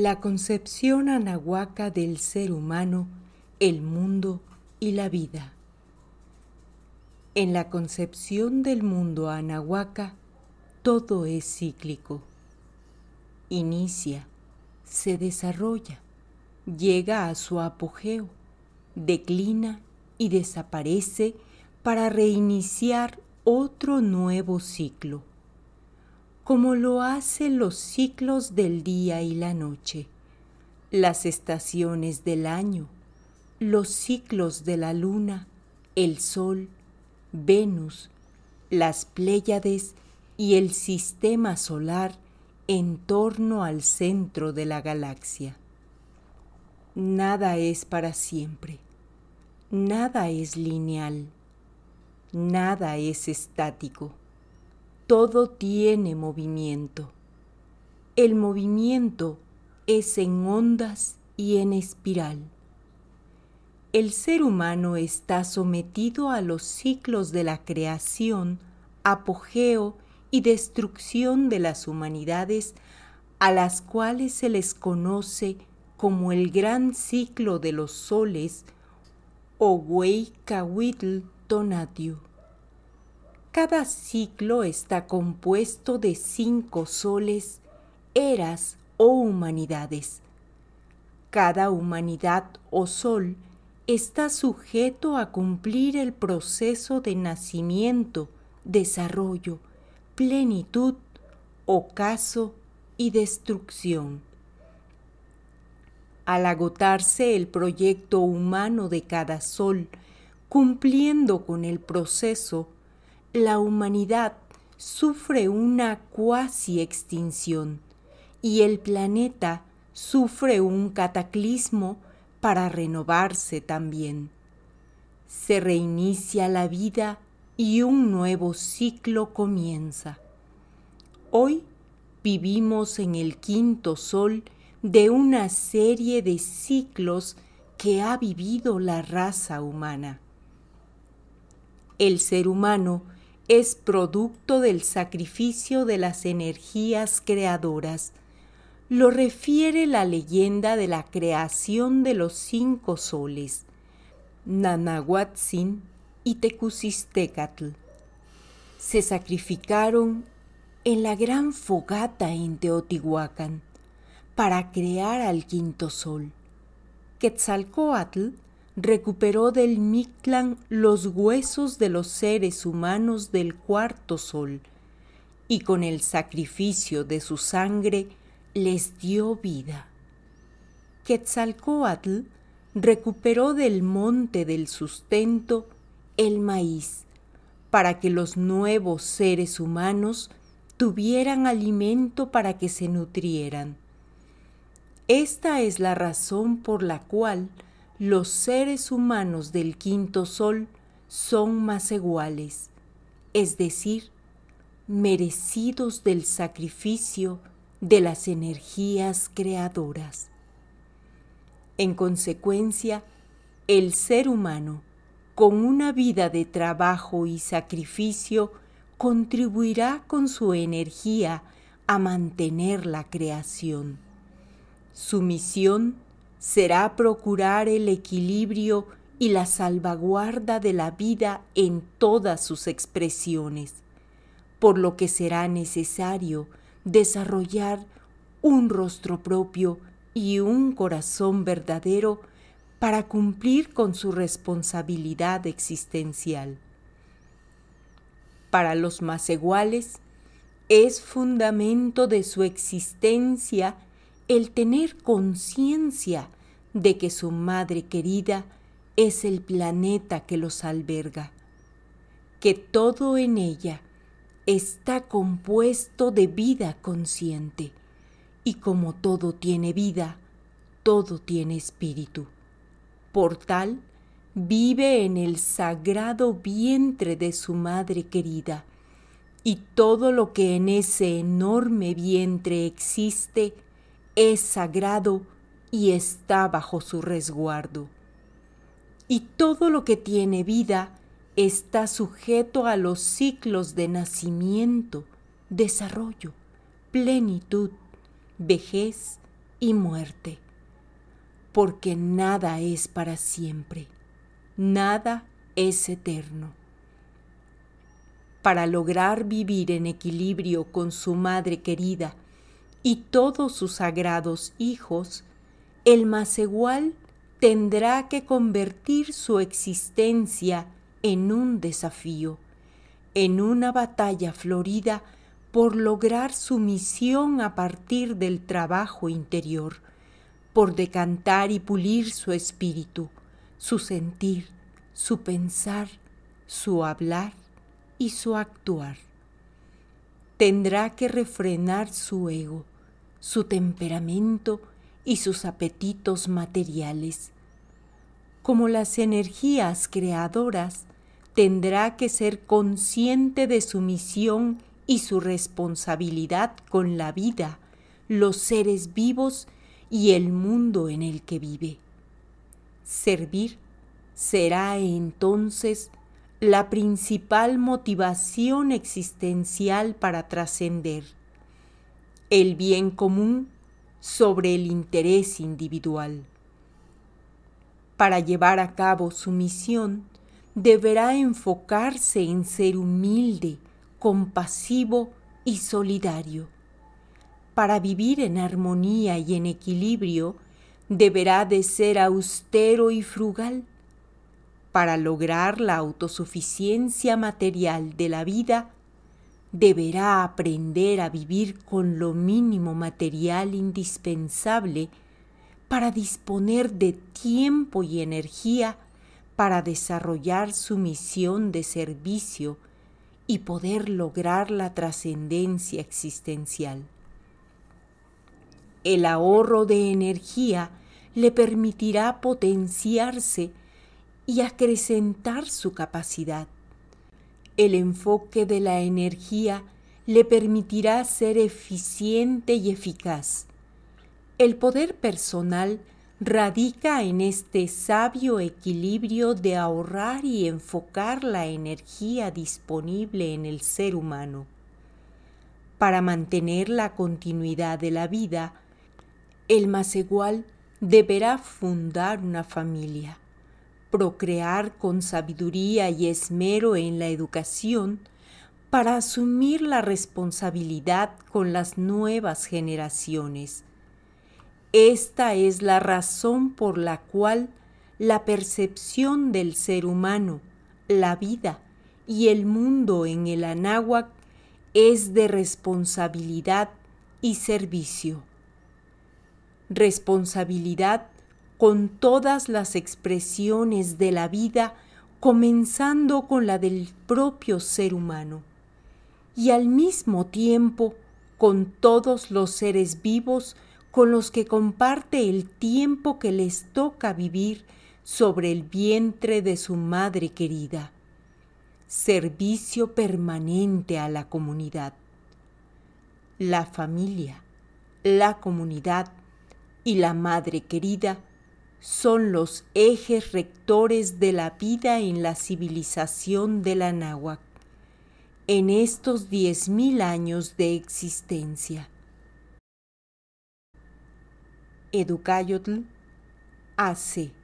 la concepción anahuaca del ser humano, el mundo y la vida. En la concepción del mundo anahuaca, todo es cíclico. Inicia, se desarrolla, llega a su apogeo, declina y desaparece para reiniciar otro nuevo ciclo como lo hacen los ciclos del día y la noche, las estaciones del año, los ciclos de la luna, el sol, Venus, las Pléyades y el sistema solar en torno al centro de la galaxia. Nada es para siempre, nada es lineal, nada es estático todo tiene movimiento. El movimiento es en ondas y en espiral. El ser humano está sometido a los ciclos de la creación, apogeo y destrucción de las humanidades a las cuales se les conoce como el gran ciclo de los soles o Weikawitl Tonatiuh. Cada ciclo está compuesto de cinco soles, eras o humanidades. Cada humanidad o sol está sujeto a cumplir el proceso de nacimiento, desarrollo, plenitud, ocaso y destrucción. Al agotarse el proyecto humano de cada sol, cumpliendo con el proceso, la humanidad sufre una cuasi extinción y el planeta sufre un cataclismo para renovarse también. Se reinicia la vida y un nuevo ciclo comienza. Hoy vivimos en el quinto sol de una serie de ciclos que ha vivido la raza humana. El ser humano es producto del sacrificio de las energías creadoras. Lo refiere la leyenda de la creación de los cinco soles, Nanahuatzin y Tecusistecatl. Se sacrificaron en la gran fogata en Teotihuacán para crear al quinto sol. Quetzalcoatl recuperó del Mictlán los huesos de los seres humanos del cuarto sol y con el sacrificio de su sangre les dio vida. Quetzalcoatl recuperó del monte del sustento el maíz para que los nuevos seres humanos tuvieran alimento para que se nutrieran. Esta es la razón por la cual los seres humanos del quinto sol son más iguales, es decir, merecidos del sacrificio de las energías creadoras. En consecuencia, el ser humano, con una vida de trabajo y sacrificio, contribuirá con su energía a mantener la creación. Su misión será procurar el equilibrio y la salvaguarda de la vida en todas sus expresiones, por lo que será necesario desarrollar un rostro propio y un corazón verdadero para cumplir con su responsabilidad existencial. Para los más iguales, es fundamento de su existencia el tener conciencia de que su madre querida es el planeta que los alberga, que todo en ella está compuesto de vida consciente, y como todo tiene vida, todo tiene espíritu. Por tal, vive en el sagrado vientre de su madre querida, y todo lo que en ese enorme vientre existe es sagrado y está bajo su resguardo. Y todo lo que tiene vida está sujeto a los ciclos de nacimiento, desarrollo, plenitud, vejez y muerte. Porque nada es para siempre, nada es eterno. Para lograr vivir en equilibrio con su madre querida, y todos sus sagrados hijos, el más igual tendrá que convertir su existencia en un desafío, en una batalla florida por lograr su misión a partir del trabajo interior, por decantar y pulir su espíritu, su sentir, su pensar, su hablar y su actuar tendrá que refrenar su ego, su temperamento y sus apetitos materiales. Como las energías creadoras, tendrá que ser consciente de su misión y su responsabilidad con la vida, los seres vivos y el mundo en el que vive. Servir será entonces la principal motivación existencial para trascender, el bien común sobre el interés individual. Para llevar a cabo su misión, deberá enfocarse en ser humilde, compasivo y solidario. Para vivir en armonía y en equilibrio, deberá de ser austero y frugal, para lograr la autosuficiencia material de la vida, deberá aprender a vivir con lo mínimo material indispensable para disponer de tiempo y energía para desarrollar su misión de servicio y poder lograr la trascendencia existencial. El ahorro de energía le permitirá potenciarse y acrecentar su capacidad. El enfoque de la energía le permitirá ser eficiente y eficaz. El poder personal radica en este sabio equilibrio de ahorrar y enfocar la energía disponible en el ser humano. Para mantener la continuidad de la vida, el más igual deberá fundar una familia procrear con sabiduría y esmero en la educación para asumir la responsabilidad con las nuevas generaciones. Esta es la razón por la cual la percepción del ser humano, la vida y el mundo en el anáhuac es de responsabilidad y servicio. Responsabilidad con todas las expresiones de la vida, comenzando con la del propio ser humano, y al mismo tiempo con todos los seres vivos con los que comparte el tiempo que les toca vivir sobre el vientre de su madre querida. Servicio permanente a la comunidad. La familia, la comunidad y la madre querida son los ejes rectores de la vida en la civilización de la náhuatl en estos 10.000 años de existencia. Educayotl hace